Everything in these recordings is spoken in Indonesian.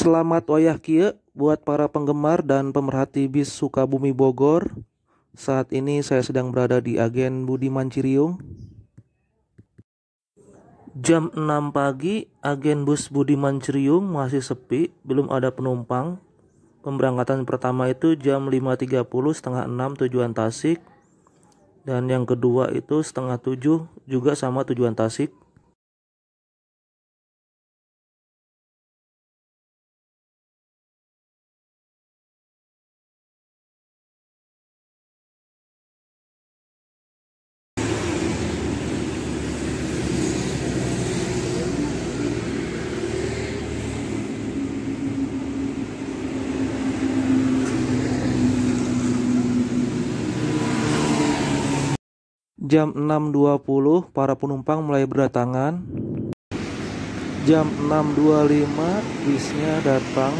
Selamat wayah kia buat para penggemar dan pemerhati bis Sukabumi Bogor. Saat ini saya sedang berada di agen Budi Ciriung. Jam 6 pagi, agen bus Budi Ciriung masih sepi, belum ada penumpang. Pemberangkatan pertama itu jam 5.30 setengah 6 tujuan Tasik. Dan yang kedua itu setengah 7 juga sama tujuan Tasik. Jam 6.20 para penumpang mulai berdatangan. Jam 6.25 bisnya datang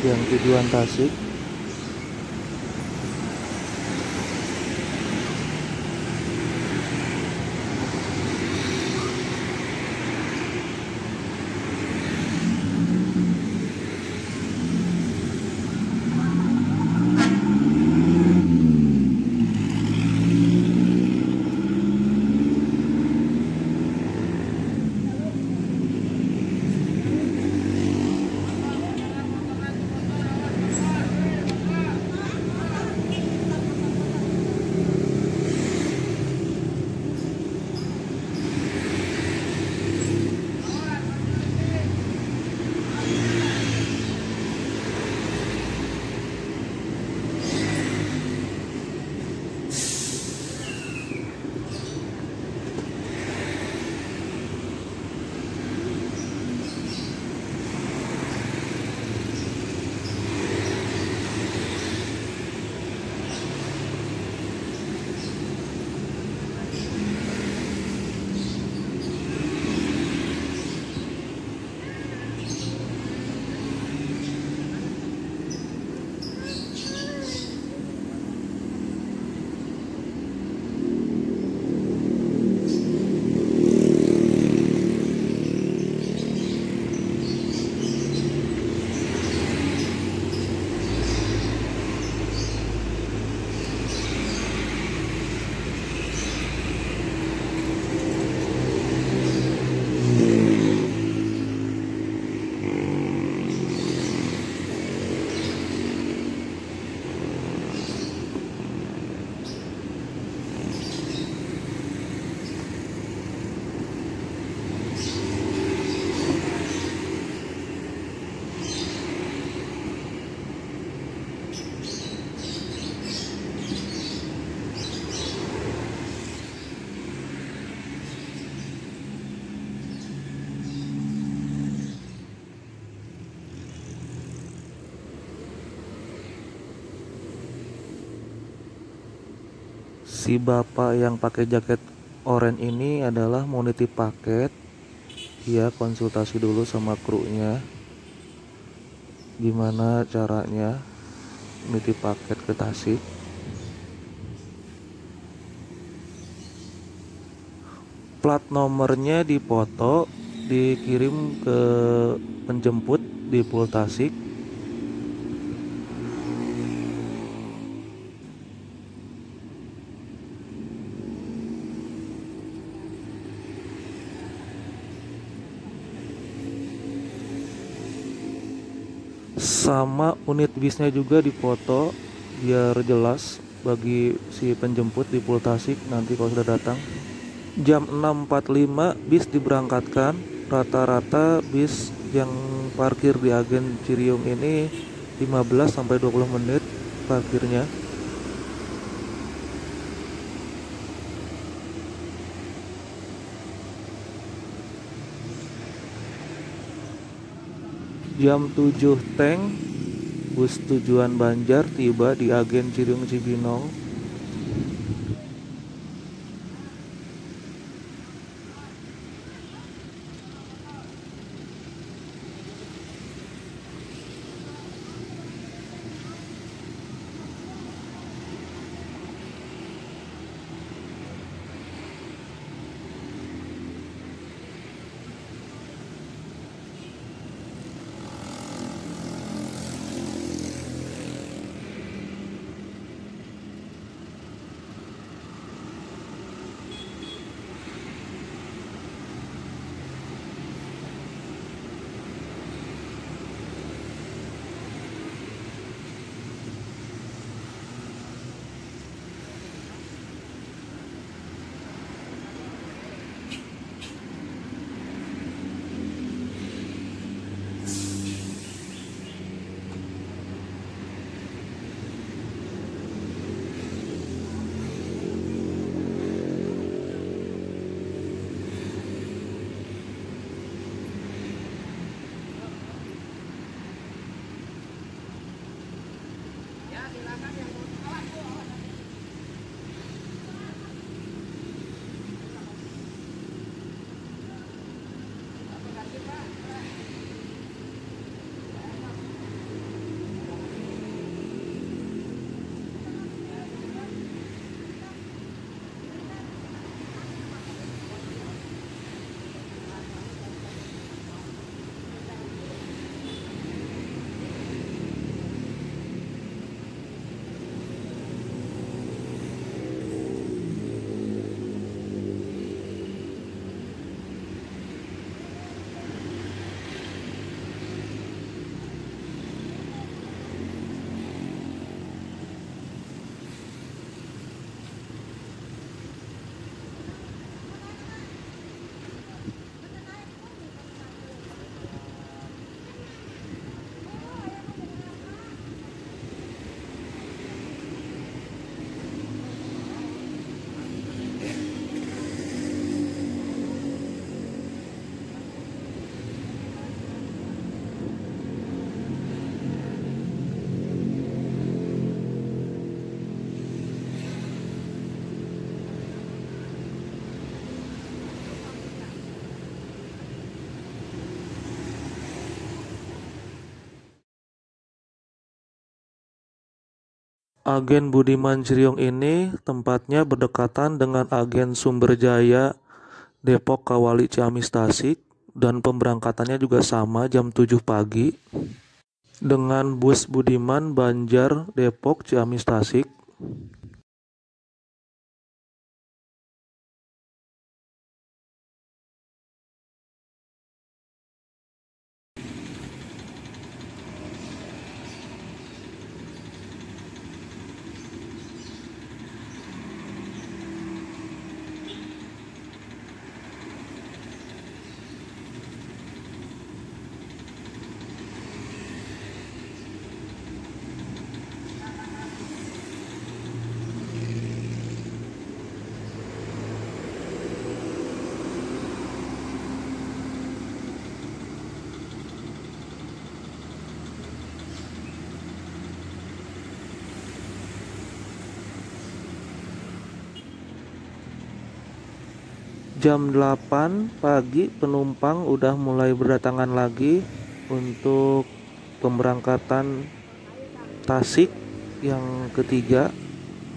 yang tujuan Tasik. si bapak yang pakai jaket oranye ini adalah mau nitip paket dia konsultasi dulu sama krunya gimana caranya nitip paket ke Tasik plat nomornya dipoto dikirim ke penjemput di Pul Tasik sama unit bisnya juga dipoto biar jelas bagi si penjemput di Pulau Tasik nanti kalau sudah datang jam 6.45 bis diberangkatkan rata-rata bis yang parkir di agen Cirium ini 15 sampai 20 menit parkirnya Jam 7 tank bus tujuan Banjar tiba di Agen Cirung Cibinong Agen Budiman Ciriung ini tempatnya berdekatan dengan agen Sumber Jaya Depok Kawali Ciamis Tasik dan pemberangkatannya juga sama jam 7 pagi dengan bus Budiman Banjar Depok Ciamis Tasik. jam 8 pagi penumpang udah mulai berdatangan lagi untuk pemberangkatan Tasik yang ketiga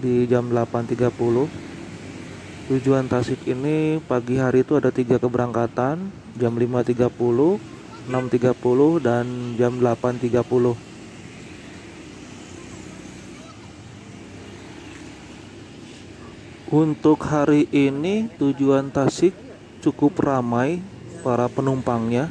di jam 8.30 tujuan Tasik ini pagi hari itu ada tiga keberangkatan jam 5.30 6.30 dan jam 8.30 Untuk hari ini tujuan Tasik cukup ramai para penumpangnya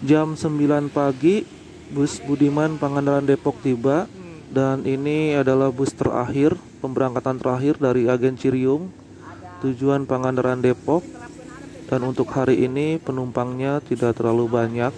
jam 9 pagi bus Budiman Pangandaran Depok tiba hmm. dan ini adalah bus terakhir pemberangkatan terakhir dari agen Ciriung tujuan Pangandaran Depok dan untuk hari ini penumpangnya tidak terlalu banyak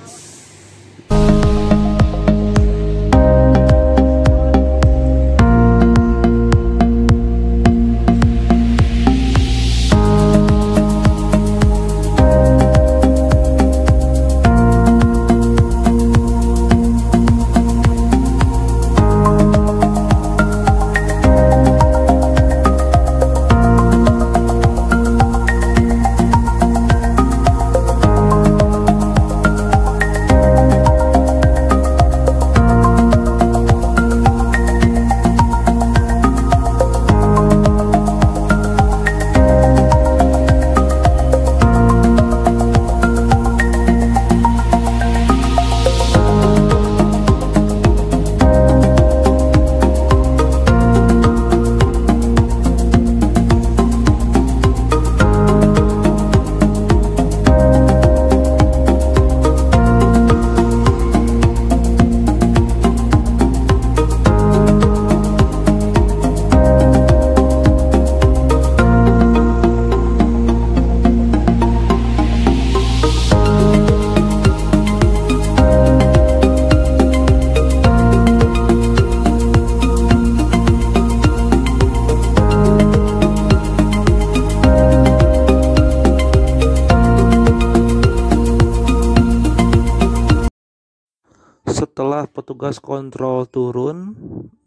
tugas kontrol turun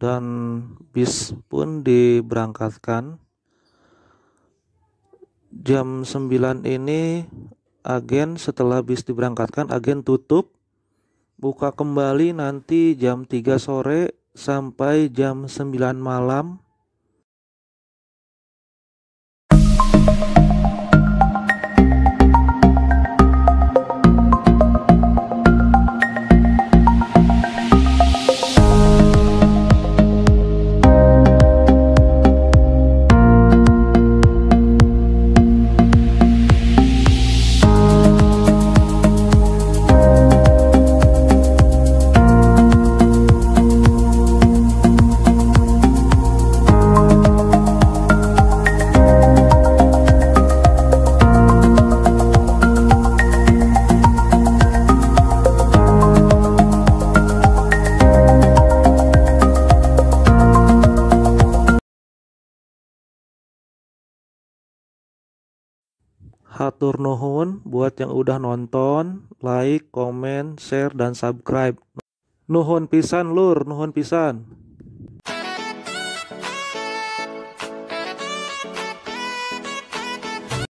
dan bis pun diberangkatkan. Jam 9 ini agen setelah bis diberangkatkan agen tutup buka kembali nanti jam 3 sore sampai jam 9 malam atur nuhun buat yang udah nonton, like, komen, share, dan subscribe. Nuhun pisan lur, nuhun pisan.